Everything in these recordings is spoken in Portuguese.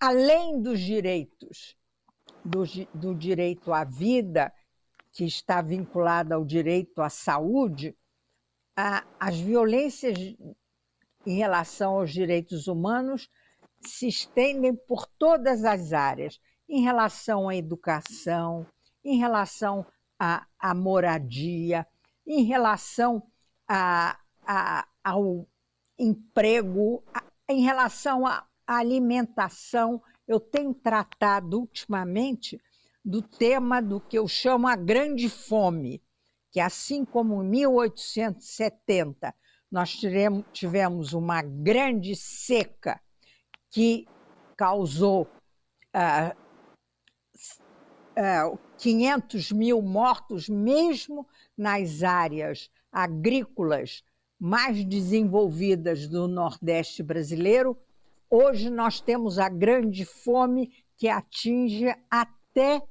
além dos direitos, do, do direito à vida, que está vinculado ao direito à saúde, a, as violências em relação aos direitos humanos se estendem por todas as áreas, em relação à educação, em relação à, à moradia, em relação ao emprego, em relação a alimentação. Eu tenho tratado ultimamente do tema do que eu chamo a grande fome, que assim como em 1870 nós tivemos uma grande seca que causou ah, ah, 500 mil mortos, mesmo nas áreas agrícolas mais desenvolvidas do Nordeste brasileiro, Hoje nós temos a grande fome que atinge até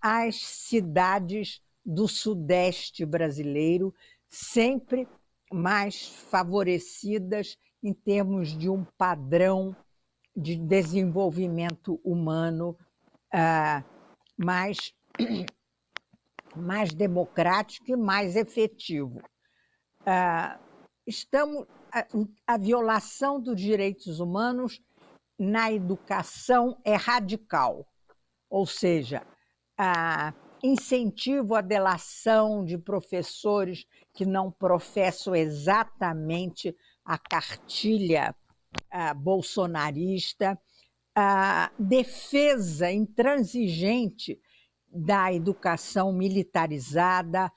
as cidades do Sudeste brasileiro, sempre mais favorecidas em termos de um padrão de desenvolvimento humano uh, mais, mais democrático e mais efetivo. Uh, estamos, a, a violação dos direitos humanos na educação é radical, ou seja, a incentivo à delação de professores que não professam exatamente a cartilha a, bolsonarista, a defesa intransigente da educação militarizada,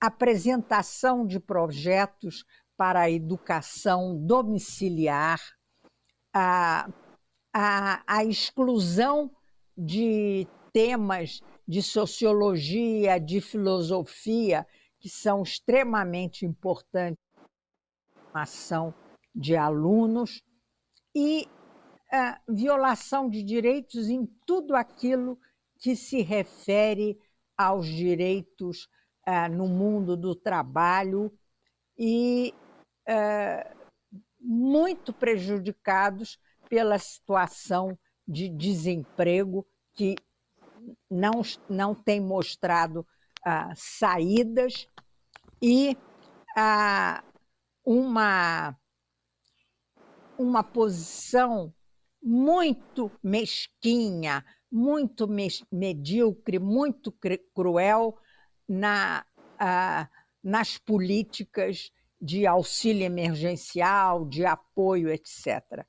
apresentação de projetos para a educação domiciliar, a a, a exclusão de temas de sociologia, de filosofia, que são extremamente importantes na ação de alunos, e a ah, violação de direitos em tudo aquilo que se refere aos direitos uh, no mundo do trabalho e uh, muito prejudicados pela situação de desemprego que não, não tem mostrado ah, saídas e ah, uma, uma posição muito mesquinha, muito mes medíocre, muito cruel na, ah, nas políticas de auxílio emergencial, de apoio, etc.